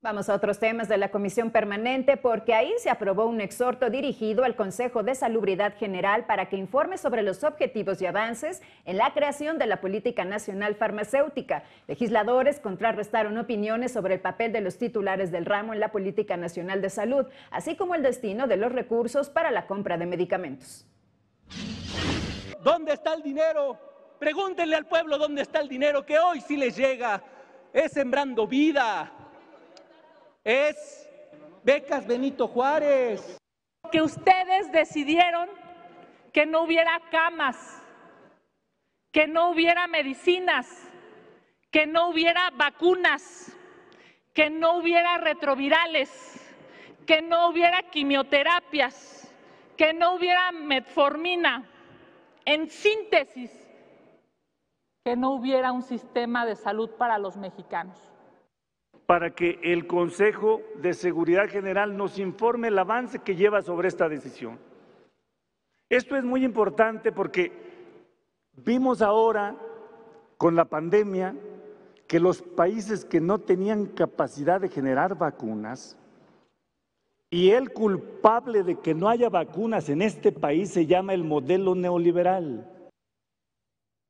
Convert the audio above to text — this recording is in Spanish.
Vamos a otros temas de la Comisión Permanente porque ahí se aprobó un exhorto dirigido al Consejo de Salubridad General para que informe sobre los objetivos y avances en la creación de la Política Nacional Farmacéutica. Legisladores contrarrestaron opiniones sobre el papel de los titulares del ramo en la Política Nacional de Salud, así como el destino de los recursos para la compra de medicamentos. ¿Dónde está el dinero? Pregúntenle al pueblo dónde está el dinero que hoy sí les llega. Es sembrando vida es becas Benito Juárez. Que ustedes decidieron que no hubiera camas, que no hubiera medicinas, que no hubiera vacunas, que no hubiera retrovirales, que no hubiera quimioterapias, que no hubiera metformina. En síntesis, que no hubiera un sistema de salud para los mexicanos para que el Consejo de Seguridad General nos informe el avance que lleva sobre esta decisión. Esto es muy importante porque vimos ahora con la pandemia que los países que no tenían capacidad de generar vacunas y el culpable de que no haya vacunas en este país se llama el modelo neoliberal.